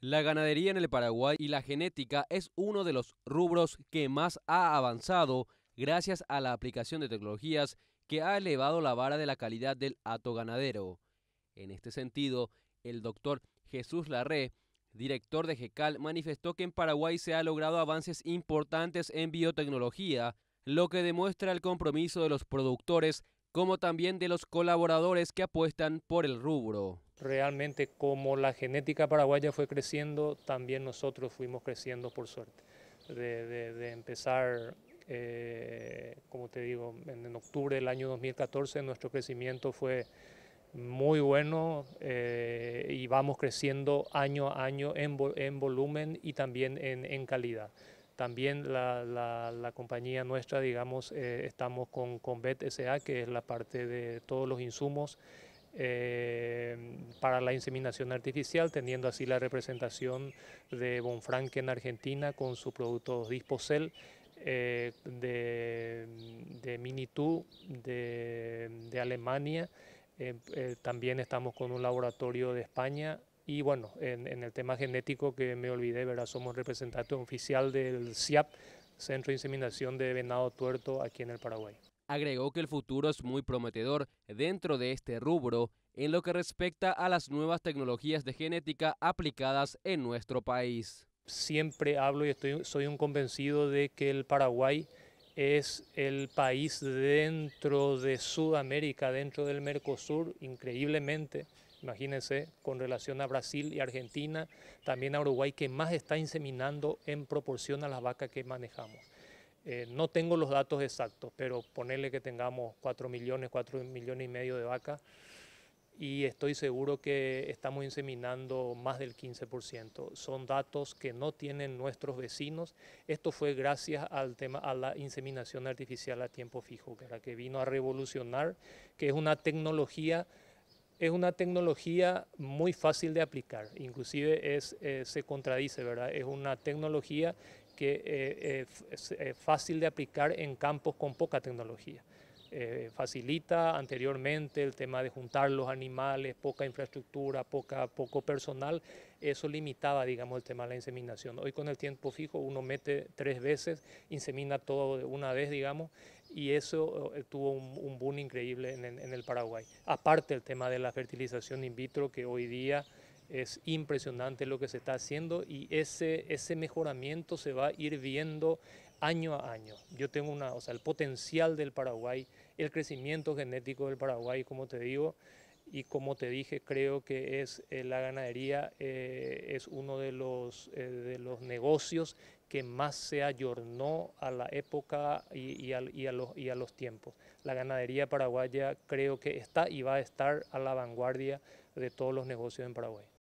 La ganadería en el Paraguay y la genética es uno de los rubros que más ha avanzado gracias a la aplicación de tecnologías que ha elevado la vara de la calidad del ato ganadero. En este sentido, el doctor Jesús Larré, director de GECAL, manifestó que en Paraguay se han logrado avances importantes en biotecnología, lo que demuestra el compromiso de los productores como también de los colaboradores que apuestan por el rubro realmente como la genética paraguaya fue creciendo, también nosotros fuimos creciendo por suerte. De, empezar, eh, como te digo, en, octubre del año 2014 nuestro crecimiento fue muy bueno eh, y vamos creciendo año a año en, volumen y también en, calidad. También la, compañía nuestra, digamos, eh, estamos con, con SA, que es la parte de todos los insumos eh, para la inseminación artificial, teniendo así la representación de en Argentina con su producto Disposel, eh, de, de Minitu de, Alemania, eh, también estamos con un laboratorio de España y bueno, en, el tema genético que me olvidé, ¿verdad? somos representante oficial del CIAP, Centro de Inseminación de Venado Tuerto, aquí en el Paraguay agregó que el futuro es muy prometedor dentro de este rubro en lo que respecta a las nuevas tecnologías de genética aplicadas en nuestro país. Siempre hablo y estoy, soy un convencido de que el Paraguay es el país dentro de Sudamérica, dentro del Mercosur, increíblemente, imagínense, con relación a Brasil y Argentina, también a Uruguay, que más está inseminando en proporción a las vacas que manejamos. Eh, no tengo los datos exactos, pero ponerle que tengamos 4 millones, 4 millones y medio de vacas y estoy seguro que estamos inseminando más del 15%. Son datos que no tienen nuestros vecinos. Esto fue gracias al tema a la inseminación artificial a tiempo fijo, que vino a revolucionar, que es una tecnología es una tecnología muy fácil de aplicar, inclusive es, eh, se contradice, ¿verdad? Es una tecnología que es eh, eh, eh, fácil de aplicar en campos con poca tecnología. facilita anteriormente el tema de juntar los animales, poca infraestructura, poca, poco personal, eso limitaba, digamos, el tema de la inseminación. Hoy con el tiempo fijo uno mete tres veces, insemina todo de una vez, digamos, y eso tuvo un, boom increíble en, en el Paraguay. Aparte el tema de la fertilización in vitro que hoy día es impresionante lo que se está haciendo y ese, ese mejoramiento se va a ir viendo año a año. Yo tengo una, o sea, el potencial del Paraguay, el crecimiento genético del Paraguay, como te digo, y como te dije, creo que es eh, la ganadería eh, es uno de los, eh, de los negocios que más se ayornó a la época y, y, a los, y a los tiempos. La ganadería paraguaya creo que está y va a estar a la vanguardia de todos los negocios en Paraguay.